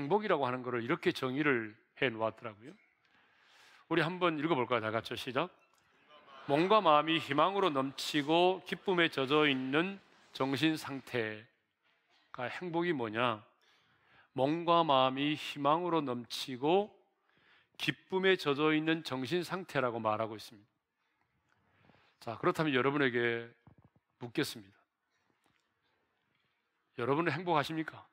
행복이라고 하는 것을 이렇게 정의를 해 놓았더라고요. 우리 한번 읽어볼까요? 다 같이 시작. 몸과 마음이 희망으로 넘치고 기쁨에 젖어 있는 정신 상태가 행복이 뭐냐? 몸과 마음이 희망으로 넘치고 기쁨에 젖어 있는 정신 상태라고 말하고 있습니다. 자, 그렇다면 여러분에게 묻겠습니다. 여러분은 행복하십니까?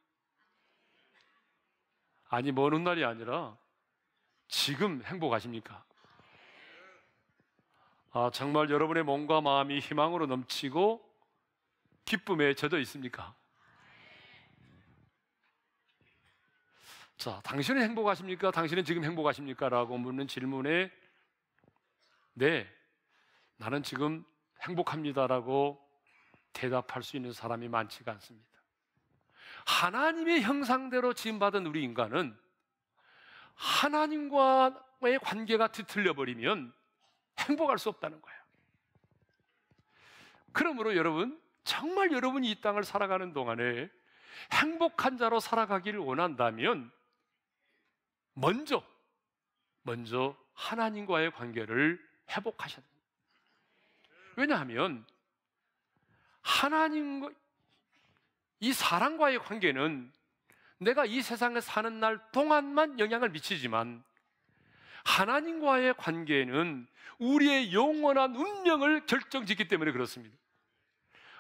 아니, 먼 훗날이 아니라 지금 행복하십니까? 아, 정말 여러분의 몸과 마음이 희망으로 넘치고 기쁨에 젖어 있습니까? 자, 당신은 행복하십니까? 당신은 지금 행복하십니까? 라고 묻는 질문에 네, 나는 지금 행복합니다라고 대답할 수 있는 사람이 많지가 않습니다. 하나님의 형상대로 지음받은 우리 인간은 하나님과의 관계가 뒤틀려 버리면 행복할 수 없다는 거예요. 그러므로 여러분, 정말 여러분이 이 땅을 살아가는 동안에 행복한 자로 살아가기를 원한다면 먼저, 먼저 하나님과의 관계를 회복하셔야 됩니다. 왜냐하면 하나님과 이 사랑과의 관계는 내가 이 세상에 사는 날 동안만 영향을 미치지만 하나님과의 관계는 우리의 영원한 운명을 결정짓기 때문에 그렇습니다.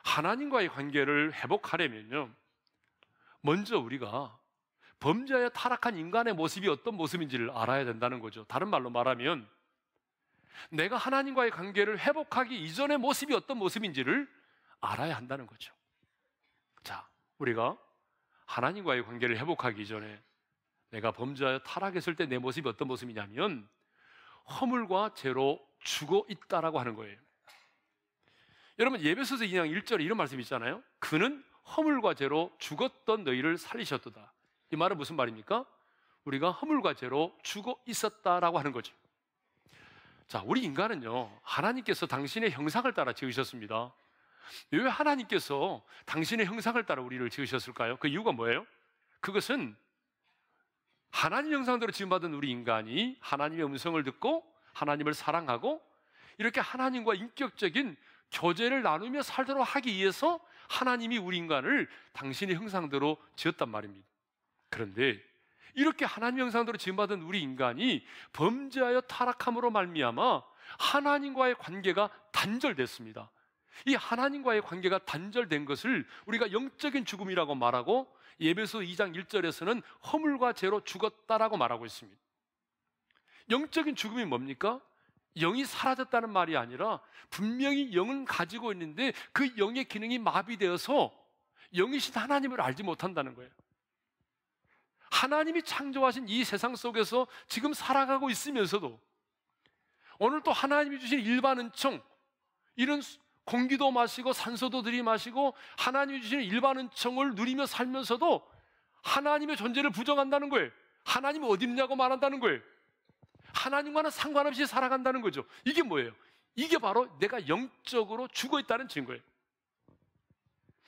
하나님과의 관계를 회복하려면요. 먼저 우리가 범죄의 타락한 인간의 모습이 어떤 모습인지를 알아야 된다는 거죠. 다른 말로 말하면 내가 하나님과의 관계를 회복하기 이전의 모습이 어떤 모습인지를 알아야 한다는 거죠. 자, 우리가 하나님과의 관계를 회복하기 전에 내가 범죄하여 타락했을 때 내 모습이 어떤 모습이냐면 허물과 죄로 죽어 있다라고 하는 거예요. 여러분 예배소서 2장 1절에 이런 말씀이 있잖아요. 그는 허물과 죄로 죽었던 너희를 살리셨도다. 이 말은 무슨 말입니까? 우리가 허물과 죄로 죽어 있었다라고 하는 거죠. 자, 우리 인간은요. 하나님께서 당신의 형상을 따라 지으셨습니다. 왜 하나님께서 당신의 형상을 따라 우리를 지으셨을까요? 그 이유가 뭐예요? 그것은 하나님 형상대로 지음받은 우리 인간이 하나님의 음성을 듣고 하나님을 사랑하고 이렇게 하나님과 인격적인 교제를 나누며 살도록 하기 위해서 하나님이 우리 인간을 당신의 형상대로 지었단 말입니다. 그런데 이렇게 하나님 형상대로 지음받은 우리 인간이 범죄하여 타락함으로 말미암아 하나님과의 관계가 단절됐습니다. 이 하나님과의 관계가 단절된 것을 우리가 영적인 죽음이라고 말하고 예배소 2장 1절에서는 허물과 죄로 죽었다라고 말하고 있습니다. 영적인 죽음이 뭡니까? 영이 사라졌다는 말이 아니라 분명히 영은 가지고 있는데 그 영의 기능이 마비되어서 영이신 하나님을 알지 못한다는 거예요. 하나님이 창조하신 이 세상 속에서 지금 살아가고 있으면서도 오늘 또 하나님이 주신 일반 은총 이런 공기도 마시고 산소도 들이마시고 하나님이 주시는 일반 은총을 누리며 살면서도 하나님의 존재를 부정한다는 거예요. 하나님이 어디 있냐고 말한다는 거예요. 하나님과는 상관없이 살아간다는 거죠. 이게 뭐예요? 이게 바로 내가 영적으로 죽어 있다는 증거예요.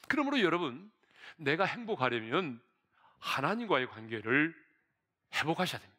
그러므로 여러분, 내가 행복하려면 하나님과의 관계를 회복하셔야 됩니다.